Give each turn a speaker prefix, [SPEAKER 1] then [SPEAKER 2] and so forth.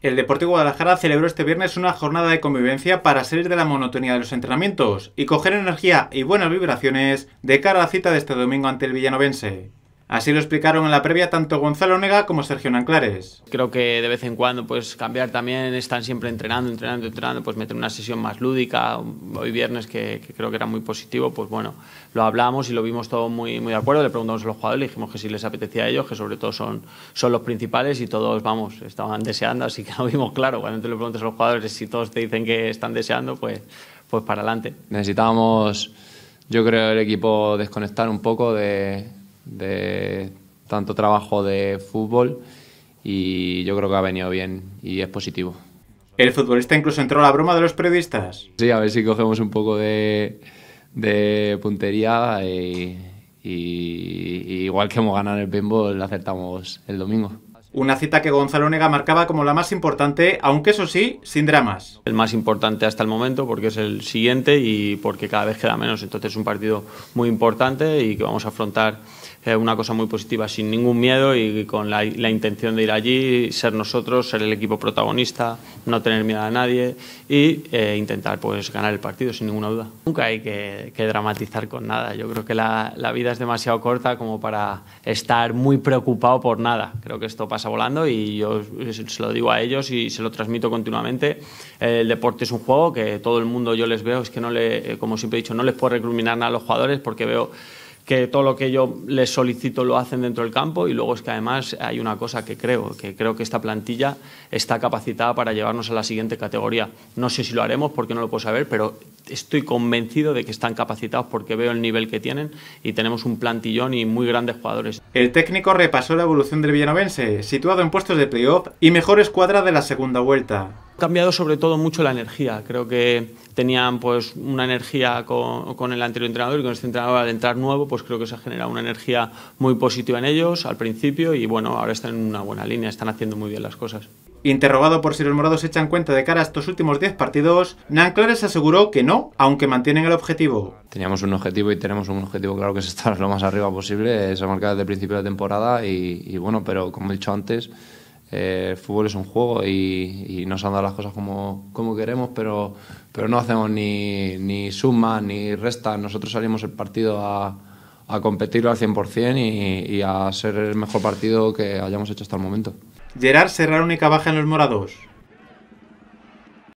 [SPEAKER 1] El Deportivo Guadalajara celebró este viernes una jornada de convivencia para salir de la monotonía de los entrenamientos y coger energía y buenas vibraciones de cara a la cita de este domingo ante el villanovense. Así lo explicaron en la previa tanto Gonzalo Nega como Sergio Nanclares.
[SPEAKER 2] Creo que de vez en cuando pues cambiar también, están siempre entrenando, entrenando, entrenando, pues meter una sesión más lúdica, hoy viernes que, creo que era muy positivo, pues bueno, lo hablamos y lo vimos todo muy, muy de acuerdo, le preguntamos a los jugadores, dijimos que si les apetecía a ellos, que sobre todo son, son los principales y todos, vamos, estaban deseando, así que lo vimos claro, cuando tú le preguntas a los jugadores si todos te dicen que están deseando, pues, pues para adelante.
[SPEAKER 3] Necesitábamos, yo creo, el equipo desconectar un poco de de tanto trabajo de fútbol y yo creo que ha venido bien y es positivo.
[SPEAKER 1] El futbolista incluso entró a la broma de los periodistas.
[SPEAKER 3] Sí, a ver si cogemos un poco de, puntería y, igual que hemos ganado el pinball, acertamos el domingo.
[SPEAKER 1] Una cita que Gonzalo Nega marcaba como la más importante, aunque eso sí, sin dramas.
[SPEAKER 2] El más importante hasta el momento porque es el siguiente y porque cada vez queda menos. Entonces es un partido muy importante y que vamos a afrontar eh, una cosa muy positiva, sin ningún miedo y con la, intención de ir allí, ser nosotros, ser el equipo protagonista, no tener miedo a nadie e intentar pues, ganar el partido, sin ninguna duda. Nunca hay que, dramatizar con nada. Yo creo que la, vida es demasiado corta como para estar muy preocupado por nada. Creo que esto volando y yo se lo digo a ellos y se lo transmito continuamente. El deporte es un juego que todo el mundo yo les veo, es que no le, eh, como siempre he dicho, no les puedo recriminar nada a los jugadores porque veo que todo lo que yo les solicito lo hacen dentro del campo y luego es que además hay una cosa que creo, que creo que esta plantilla está capacitada para llevarnos a la siguiente categoría. No sé si lo haremos porque no lo puedo saber, pero estoy convencido de que están capacitados porque veo el nivel que tienen y tenemos un plantillón y muy grandes jugadores. El técnico repasó la evolución del villanovense, situado en puestos de playoff y
[SPEAKER 1] mejor escuadra de la segunda vuelta
[SPEAKER 2] cambiado sobre todo mucho la energía. Creo que tenían pues una energía con, el anterior entrenador y con este entrenador al entrar nuevo, pues creo que se ha generado una energía muy positiva en ellos al principio y bueno, ahora están en una buena línea, están haciendo muy bien las cosas. Interrogado por si los morados echan cuenta de cara a estos últimos 10 partidos, Nanclares aseguró
[SPEAKER 1] que
[SPEAKER 3] no, aunque mantienen el objetivo. Teníamos un objetivo y tenemos un objetivo claro que es estar lo más arriba posible, esa marca desde el principio de temporada y, y bueno, pero como he dicho antes, eh, el fútbol es un juego y, nos han dado las cosas como, queremos, pero, no hacemos ni, suma ni resta. Nosotros salimos el partido a, a competirlo al 100% y, y a ser el mejor partido que hayamos hecho hasta el momento.
[SPEAKER 1] Gerard será única baja en los morados.